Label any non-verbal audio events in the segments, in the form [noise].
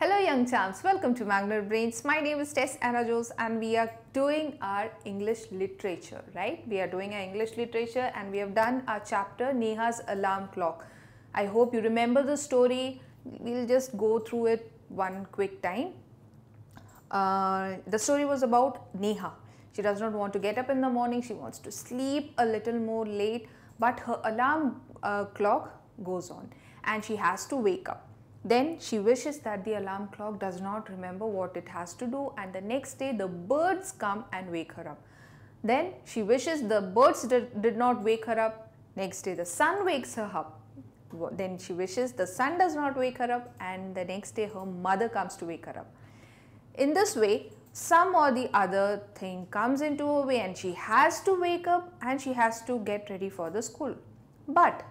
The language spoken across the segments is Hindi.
Hello young champs, welcome to Magnet Brains. My name is Tess Anajos and we are doing our English literature, right? We are doing our English literature and we have done our chapter Neha's Alarm Clock. I hope you remember the story. We'll just go through it one quick time. Uh, the story was about Neha. She does not want to get up in the morning. She wants to sleep a little more late but her alarm uh, clock goes on and she has to wake up then she wishes that the alarm clock does not remember what it has to do and the next day the birds come and wake her up. Then she wishes the birds did, did not wake her up. Next day the sun wakes her up. Then she wishes the sun does not wake her up and the next day her mother comes to wake her up. In this way, some or the other thing comes into her way and she has to wake up and she has to get ready for the school. But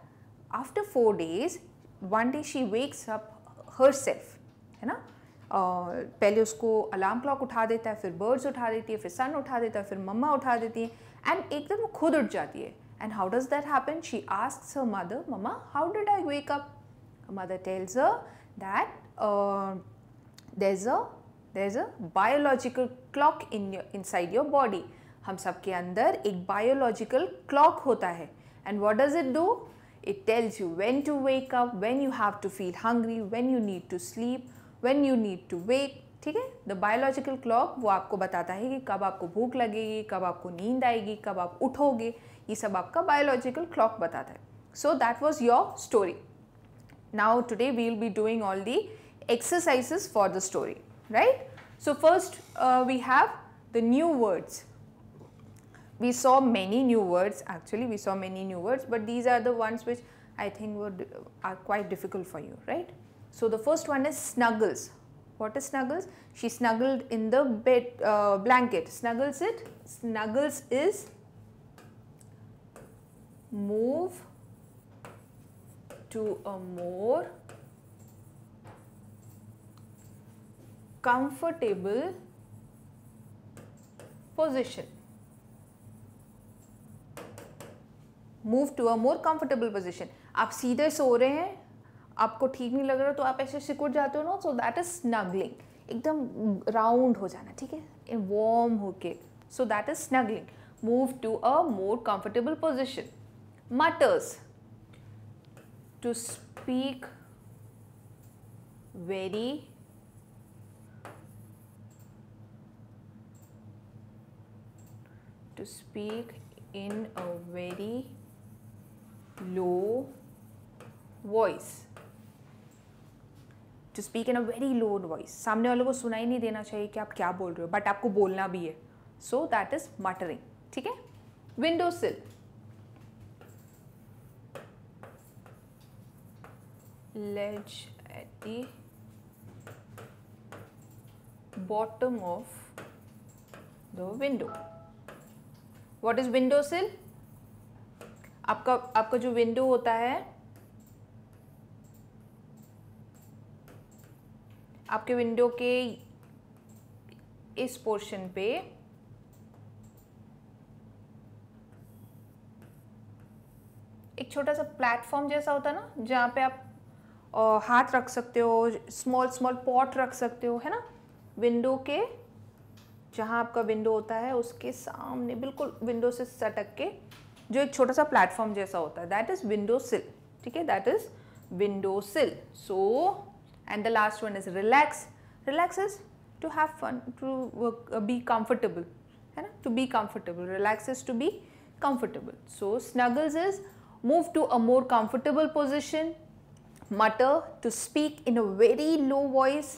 after 4 days, one day she wakes up herself है ना पहले उसको अलार्म क्लॉक उठा देता है फिर बर्ड्स उठा देती है फिर सन उठा देता है फिर मम्मा उठा देती है एंड एकदम वो खुद उठ जाती है and how does that happen she ask her mother mama how did I wake up tells tells her that uh, uh there there's a biological clock in your inside your हम सब के अंदर एक बायोलॉजिकल क्लॉक होता है and what does it do It tells you when to wake up, when you have to feel hungry, when you need to sleep, when you need to wake. ठीक है द बायोलॉजिकल क्लॉक वो आपको बताता है कि कब आपको भूख लगेगी कब आपको नींद आएगी कब आप उठोगे ये सब आपका बायोलॉजिकल क्लॉक बताता है so that was your story now today we will be doing all the exercises for the story right so first uh, we have the new words we saw many new words actually we saw many new words but these are the ones which I think would are quite difficult for you right. So the first one is snuggles. What is snuggles? She snuggled in the bed uh, blanket. Snuggles it? Snuggles is move to a more comfortable position move to a more comfortable position आप सीधे सो रहे हैं आपको ठीक नहीं लग रहा तो आप ऐसे सिकुड़ जाते हो ना सो दैट इज़ स्नगलिंग एकदम राउंड हो जाना ठीक है वार्म होके so that is snuggling move to a more comfortable position mutters to speak very to speak in a very low voice to speak in a very low voice सामने वालों को सुना ही नहीं देना चाहिए कि आप क्या बोल रहे हो बट आपको बोलना भी है सो दैट इज मटरिंग ठीक है window sill ledge at the bottom of the window what is window sill आपका आपका जो विंडो होता है आपके विंडो के इस पोर्शन पे एक छोटा सा प्लेटफॉर्म जैसा होता है ना जहाँ पे आप हाथ रख सकते हो स्मॉल स्मॉल पॉट रख सकते हो है ना विंडो के जहाँ आपका विंडो होता है उसके सामने बिल्कुल विंडो से सटक के जो एक छोटा सा प्लेटफॉर्म जैसा होता है दैट इज विंडो सिल ठीक है that is window sill so and the last one is relax relax is to have fun to be comfortable है ना to be comfortable relax is to be comfortable so snuggles is move to a more comfortable position mutter to speak in a very low voice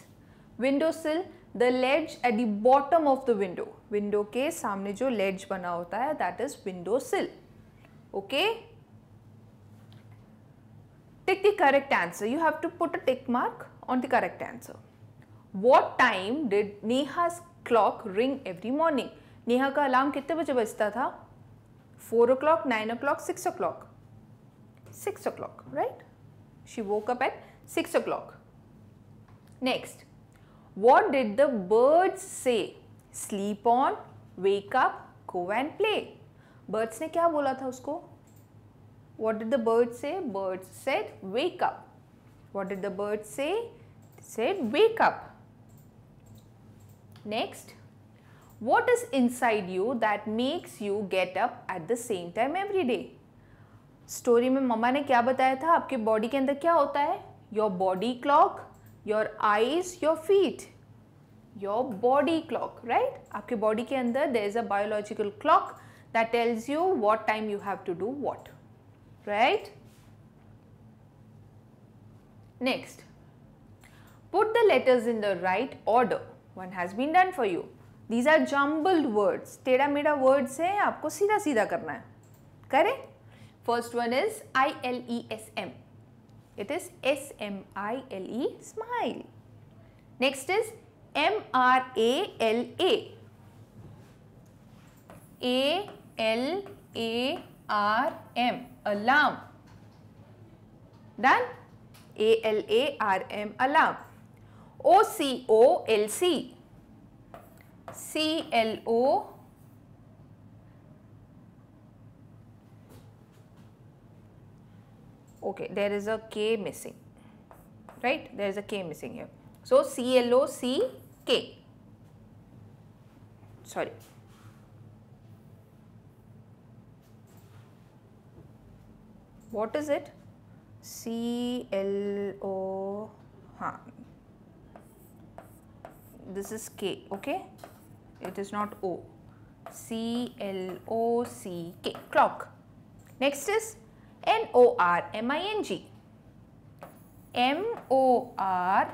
window sill the ledge at the bottom of the window window के सामने जो लेज बना होता है that is window sill Okay? Take the correct answer. You have to put a tick mark on the correct answer. What time did Neha's clock ring every morning? Neha ka alarm कितने baje बजता tha. Four o'clock, nine o'clock, six o'clock. Six o'clock, right? She woke up at six o'clock. Next, what did the birds say? Sleep on, wake up, go and play. Birds ने क्या बोला था उसको what did the bird say bird said wake up what did the bird say said wake up what is inside you that makes you get up at the same time every day story में मम्मा ने क्या बताया था आपके बॉडी के अंदर क्या होता है your body clock your eyes your feet your body clock right आपके बॉडी के अंदर there is a biological clock that tells you what time you have to do what, right? Next, put the letters in the right order. One has been done for you. These are jumbled words. टेढ़ा मेढ़ा words है आपको sida sida karna hai. Kare? First one is I L E S M. It is S M I L E smile. Next is M R A L A. A L A R M alarm. Done? A L A R M alarm. O C O L C. C L O okay there is a k missing right there is a k missing here so c l o c k sorry what is it C L O Ha. this is K okay it is not O C L O C K clock next is N O R M I N G M O R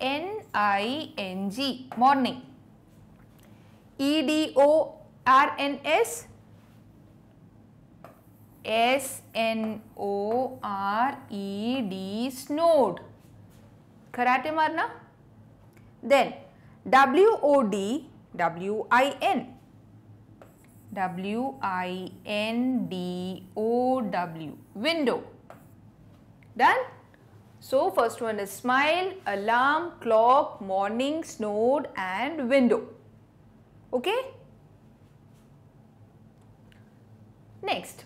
N I N G morning E D O R N S S N O R E D snowed. Karate marna. Then W O D W I N W I N D O W window. Done? So first one is smile, alarm, clock, morning, snowed and window. Okay? Next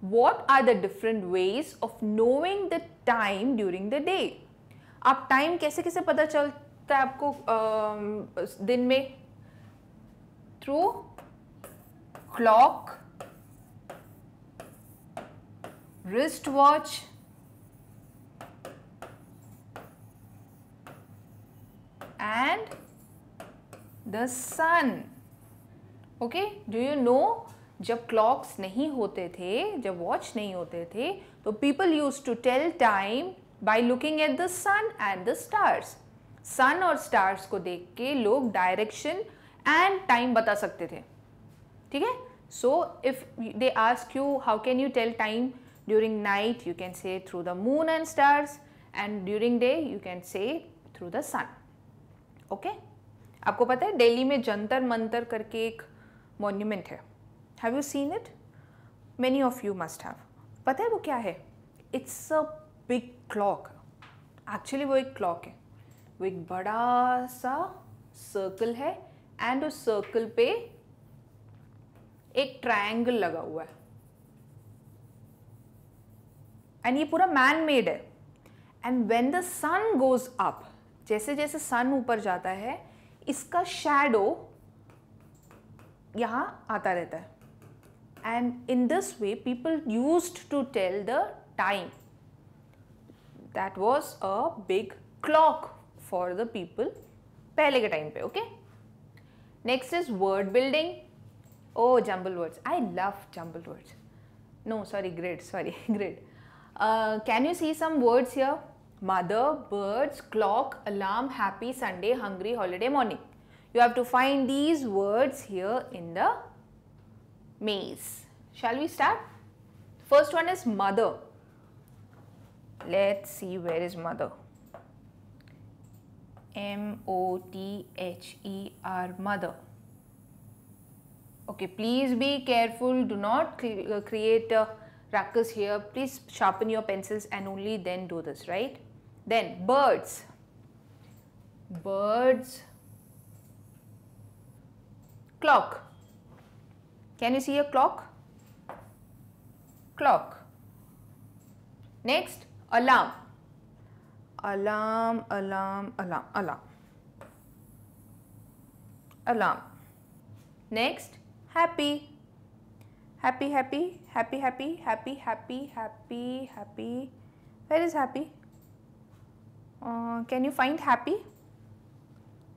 what are the different ways of knowing the time during the day आप time कैसे कैसे पता चलता है आपको uh, दिन में through and the sun okay do you know जब क्लॉक्स नहीं होते थे जब वॉच नहीं होते थे तो people use to tell time by looking at the sun and the stars sun और स्टार्स को देख के लोग डायरेक्शन एंड टाइम बता सकते थे ठीक है so if they ask you how can you tell time during night you can say through the moon and stars and during day you can say through the sun okay आपको पता है दिल्ली में जंतर मंतर करके एक मॉन्यूमेंट है have you seen it many of you must have पता है वो क्या है it's a big clock actually वो एक क्लॉक है वो एक बड़ा सा सर्कल है एंड उस सर्कल पे एक ट्रायंगल लगा हुआ है एंड ये पूरा मैन मेड है and when the sun goes up जैसे जैसे सन ऊपर जाता है इसका शेडो यहाँ आता रहता है and in this way people used to tell the time. That was a big clock for the people पहले के time पे okay. Next is word building. Oh jumble words. I love jumble words. No sorry grid sorry [laughs] grid. Uh, can you see some words here? Mother, birds, clock, alarm, happy, Sunday, hungry, holiday, morning. You have to find these words here in the maze. Shall we start? First one is mother. Let's see where is mother. M O T H E R mother. Okay, please be careful. Do not uh, create a ruckus here. Please sharpen your pencils and only then do this, right? Then birds. Birds. Clock. Can you see a clock? Clock. Next, alarm. Alarm, alarm, alarm, alarm. Alarm. Next, happy. Happy, happy, happy, happy, happy, happy, happy, happy. Where is happy? Uh, can you find happy?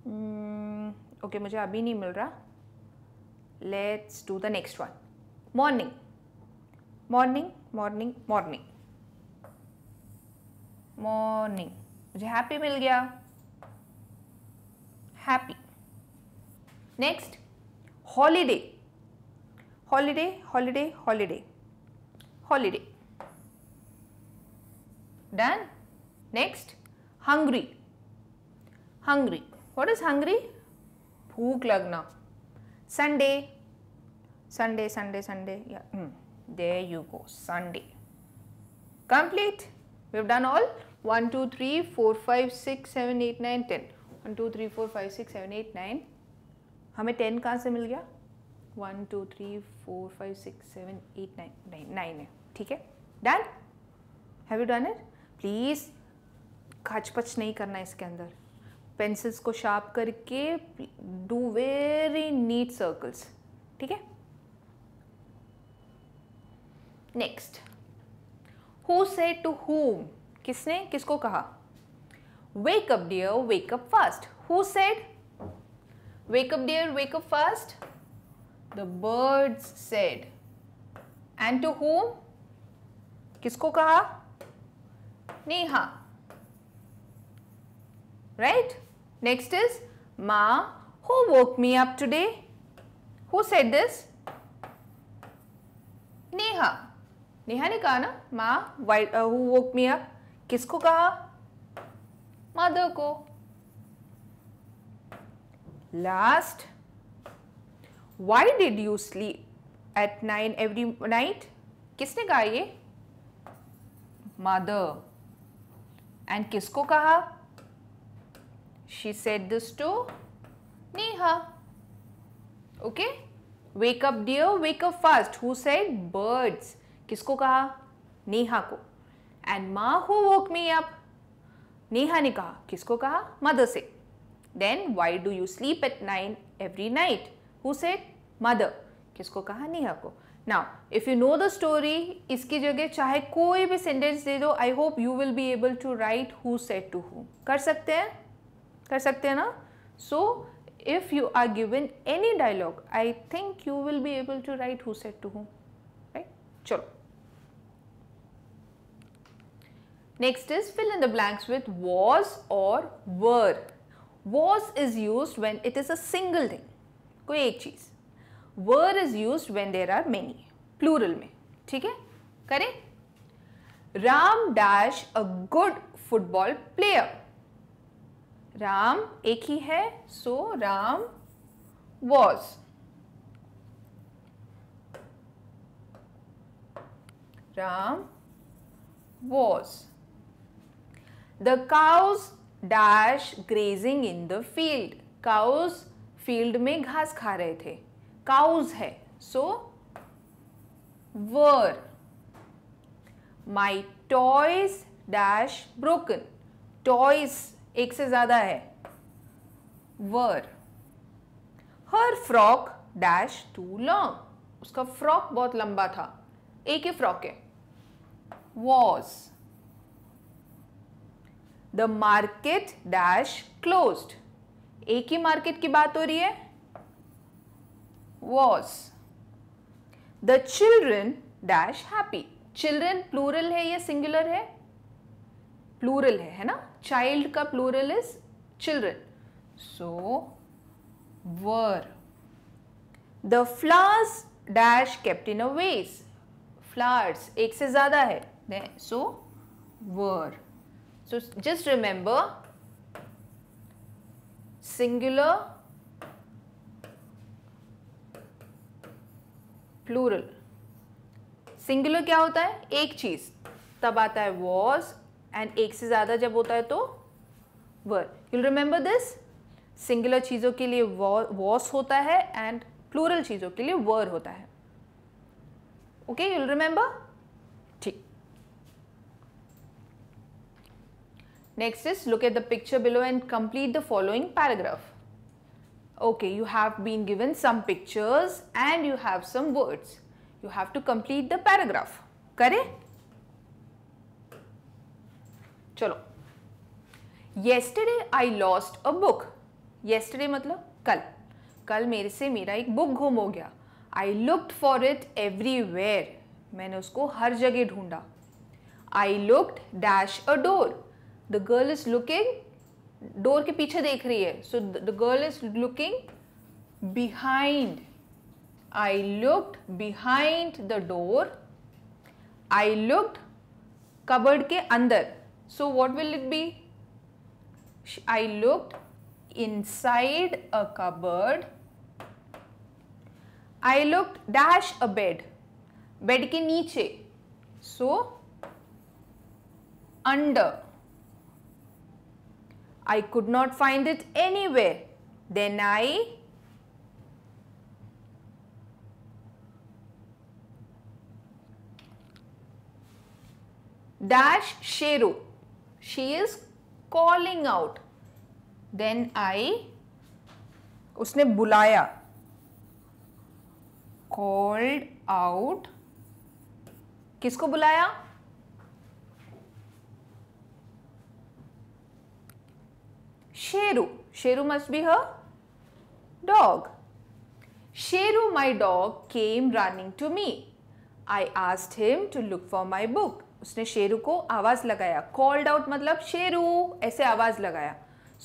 Hmm, okay, मुझे अभी नहीं मिल रहा. let's do the next one morning morning morning morning morning मुझे happy मिल गया happy next holiday holiday holiday holiday holiday done next hungry hungry what is hungry भूख लगना Sunday. Sunday Sunday Sunday they you go you complete Sunday. Complete. We've done all. 1, 2, 3, 4, 5, 6, 7, 8, 9, 10. 1, 2, 3, 4, 5, 6, 7, 8, हमें टेन कहाँ से मिल गया one two three four five six seven eight nine nine nine है ठीक है done have you done it please खचपच नहीं करना इसके अंदर पेंसिल्स को शार्प करके डू वेरी नीट सर्कल्स ठीक है next who say to whom किसने किसको कहा wake up dear wake up fast who said wake up dear wake up fast the birds said and to whom किसको कहा Neha right right? Next is Ma, who woke me up today? Who said this? Neha. Neha ने कहा ना माँ wait who woke me up किसको कहा मदर को last why did you sleep at nine every night किसने कहा ये मदर एंड किसको कहा she said this to Neha. Okay? Wake up dear, wake up fast. Who said? Birds. kisko kaha neha ko And ma who woke me up? neha ne kaha kisko kaha Mother se Then why do you sleep at 9 every night? Who said? Mother. kisko kaha neha ko now if you know the story iski jagah chahe koi bhi sentence de do i hope you will be able to write who said to whom kar sakte hain कर सकते हैं ना so if you are given any dialogue I think you will be able to write who said to whom right चलो next is fill in the blanks with was और were was is use when it is a single thing कोई एक चीज were is use when there are many plural में ठीक है करें Ram dash a good football player Ram एक ही है सो Ram was Ram was the cows dash grazing in the field cows field में घास खा रहे थे काउज है so were my toys dash broken toys एक से ज़्यादा है were her frock dash too long उसका फ्रॉक बहुत लंबा था एक ही फ्रॉक है was the market dash close एक ही मार्केट की बात हो रही है was the children dash happy children plural है या सिंगुलर है प्लूरल है है ना चाइल्ड का plural is children so were the flowers dash kept in a vase flowers एक से ज़्यादा है so were so just remember singular plural singular क्या होता है एक चीज़ तब आता है वॉज एंड एक से ज़्यादा जब होता है तो were you'll remember this singular चीज़ों के लिए वॉस होता है एंड प्लूरल चीज़ों के लिए वर होता है ओके यूल रिमेंबर ठीक next is look at the picture below and complete the following paragraph okay you have been given some pictures and you have some words you have to complete the paragraph करें चलो yesterday I lost a book yesterday मतलब कल कल मेरे से मेरा एक बुक गुम हो गया I looked for it everywhere मैंने उसको हर जगह ढूंढा I looked dash a door the girl is looking door के पीछे देख रही है so the girl is looking behind I looked behind the door I looked cupboard के अंदर So what will it be? I looked inside a cupboard. I looked dash a bed. Bed ke niche. So under. I could not find it anywhere. Then I dash shero. She is calling out then I उसने बुलाया called out किसको बुलाया Sheru Sheru must be her dog Sheru my dog came running to me I asked him to look for my book उसने शेरू को आवाज़ लगाया कॉल्ड आउट मतलब शेरू ऐसे आवाज़ लगाया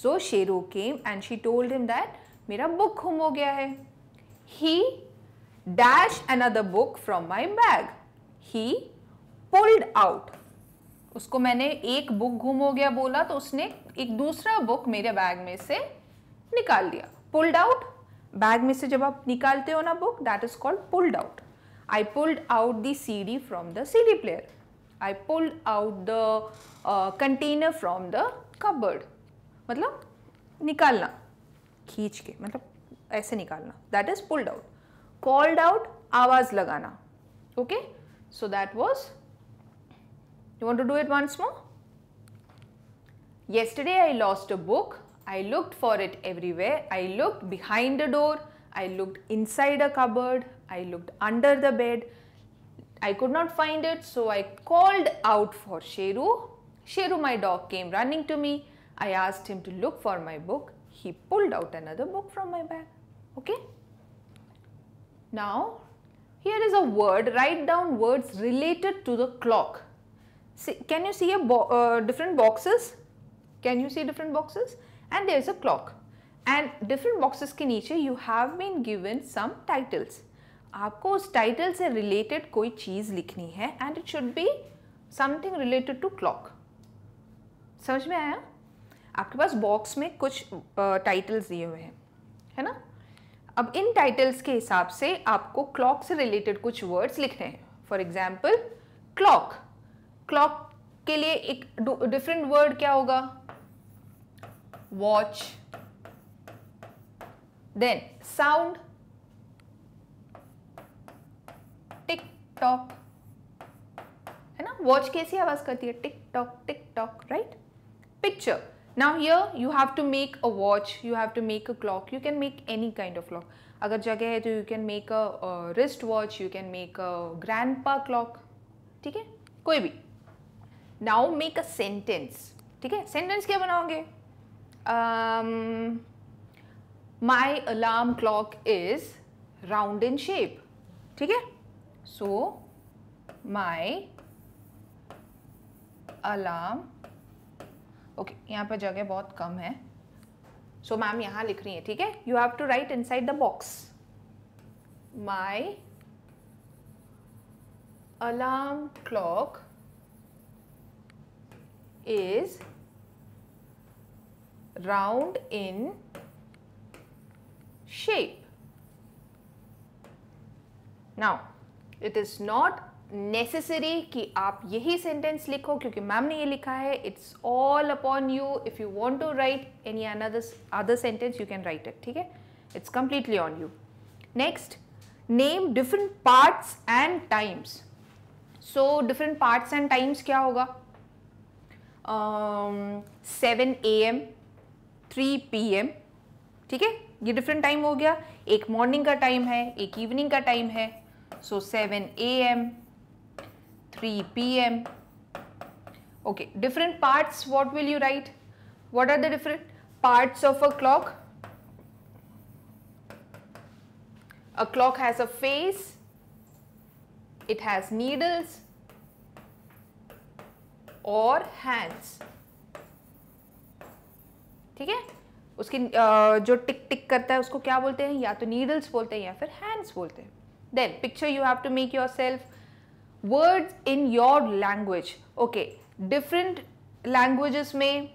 so Sheru came and she told him that मेरा बुक खुम हो गया है he dash an other book from my bag he pulled out उसको मैंने एक बुक घूम हो गया बोला तो उसने एक दूसरा बुक मेरे बैग में से निकाल दिया पुल्ड आउट बैग में से जब आप निकालते हो ना book that is called pulled out I pulled out the C D from the C D player I pulled out the uh, container from the cupboard. मतलब निकालना खींच के मतलब ऐसे निकालना that is pulled out called out आवाज लगाना okay so that was you want to do it once yesterday i lost a book i looked for it everywhere i looked behind the door i looked inside a cupboard i looked under the bed I could not find it so I called out for Sheru. Sheru my dog came running to me. I asked him to look for my book. He pulled out another book from my bag. Okay. Now here is a word write down words related to the clock. See, can you see a bo uh, different boxes? Can you see different boxes? And there is a clock and different boxes ke niche you have been given some titles. आपको उस टाइटल से रिलेटेड कोई चीज़ लिखनी है and it should be something related to clock समझ में आया आपके पास बॉक्स में कुछ टाइटल्स दिए हुए हैं है ना अब इन टाइटल्स के हिसाब से आपको क्लॉक से रिलेटेड कुछ वर्ड्स लिखने हैं फॉर एग्जाम्पल क्लॉक क्लॉक के लिए एक डिफरेंट वर्ड क्या होगा वॉच देन साउंड टॉक है ना वॉच कैसी आवाज करती है tick tock tick tock right picture now here you have to make a watch you have to make a clock you can make any kind of clock अगर जगह है तो you can make a wrist watch you can make a grandpa clock ठीक है कोई भी नाउ मेक अ सेंटेंस ठीक है सेंटेंस क्या बनाओगे my alarm clock is round in shape ठीक है So, my alarm okay okay, यहाँ पर जगह बहुत कम है सो so, मैम यहाँ लिख रही है ठीक है you have to write inside the box my alarm clock is round in shape. Now, it is not necessary कि आप यही सेंटेंस लिखो क्योंकि मैम ने ये लिखा है it's all upon you if you want to write any another other sentence you can write it ठीक है it's completely on you next name different parts and times so different parts and times क्या होगा seven A M three P M ठीक है ये डिफरेंट टाइम हो गया एक मॉर्निंग का टाइम है एक इवनिंग का टाइम है So 7 a.m., 3 p.m. Okay, different parts, what will you write? What are the different parts of a clock? A clock has a face, it has needles or hands. ठीक है उसकी जो टिक टिक करता है उसको क्या बोलते हैं या तो नीडल्स बोलते हैं या फिर हैंड्स बोलते हैं Then picture you have to make yourself. Words in your language. Okay, different languages may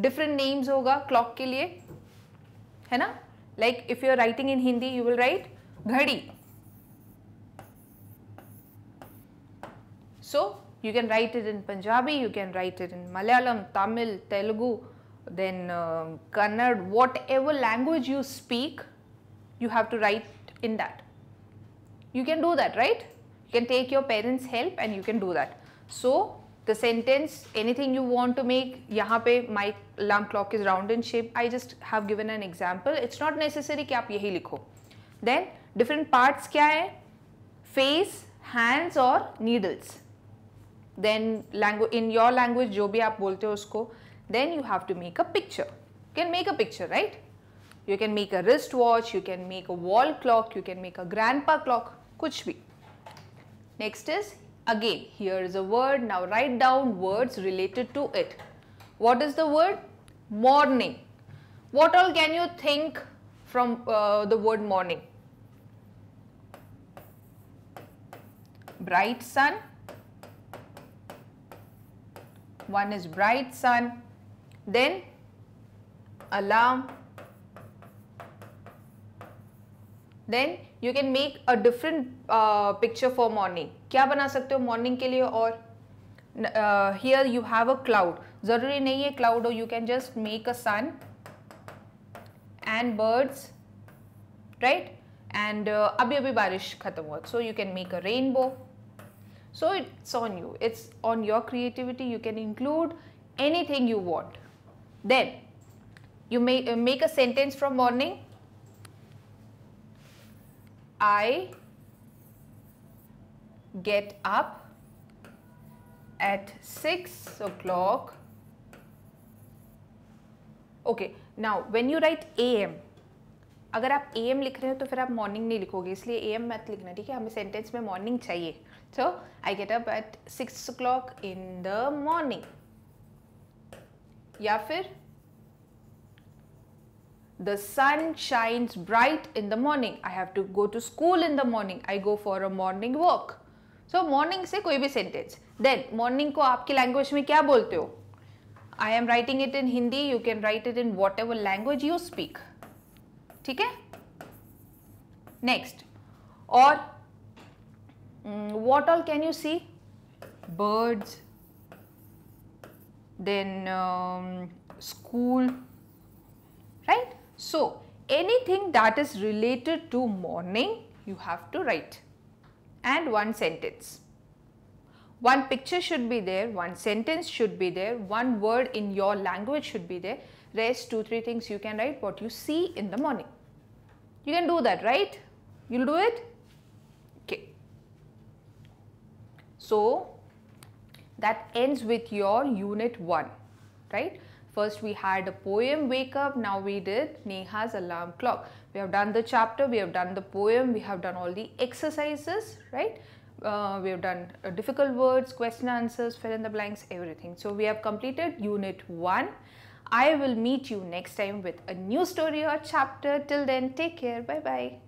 different names होगा clock के लिए है ना like if you are writing in Hindi you will write घड़ी so you can write it in Punjabi you can write it in Malayalam Tamil Telugu then uh, um, Kannad whatever language you speak you have to write in that you can do that, right? You can take your parents' help and you can do that. So the sentence, anything you want to make, यहाँ पे my alarm clock is round in shape. I just have given an example. It's not necessary कि आप यही लिखो. Then different parts क्या है? Face, hands or needles. Then language in your language जो भी आप बोलते हो उसको, then you have to make a picture. You can make a picture, right? You can make a wristwatch, you can make a wall clock, you can make a grandpa clock. Next is again here is a word now write down words related to it what is the word morning what all can you think from uh, the word morning bright sun one is bright sun then alarm then you can make a different uh, picture for morning kya bana sakte ho morning ke liye aur here you have a cloud zaruri nahi hai cloud or you can just make a sun and birds right and uh, abhi abhi barish khatam so you can make a rainbow so it's on you it's on your creativity you can include anything you want then you may uh, make a sentence from morning I get up at 6 o'clock. Okay, now when you write AM, अगर आप ए एम लिख रहे हो तो फिर आप मॉर्निंग नहीं लिखोगे इसलिए ए एम मत लिखना ठीक है हमें सेंटेंस में मॉर्निंग चाहिए so I get up at six o'clock in the morning या फिर the sun shines bright in the morning i have to go to school in the morning i go for a morning walk so morning se koi bhi sentence then morning ko aapki language mein kya bolte ho i am writing it in hindi you can write it in whatever language you speak theek hai next or mm, what all can you see birds then um, school right so, anything that is related to morning you have to write and one sentence. One picture should be there, one sentence should be there, one word in your language should be there. Rest 2-3 things you can write what you see in the morning. You can do that, right? You'll do it? Okay. So, that ends with your unit 1, right? First we had a poem wake up, now we did Neha's alarm clock. We have done the chapter, we have done the poem, we have done all the exercises, right? Uh, we have done uh, difficult words, question answers, fill in the blanks, everything. So we have completed unit 1. I will meet you next time with a new story or chapter. Till then, take care. Bye-bye.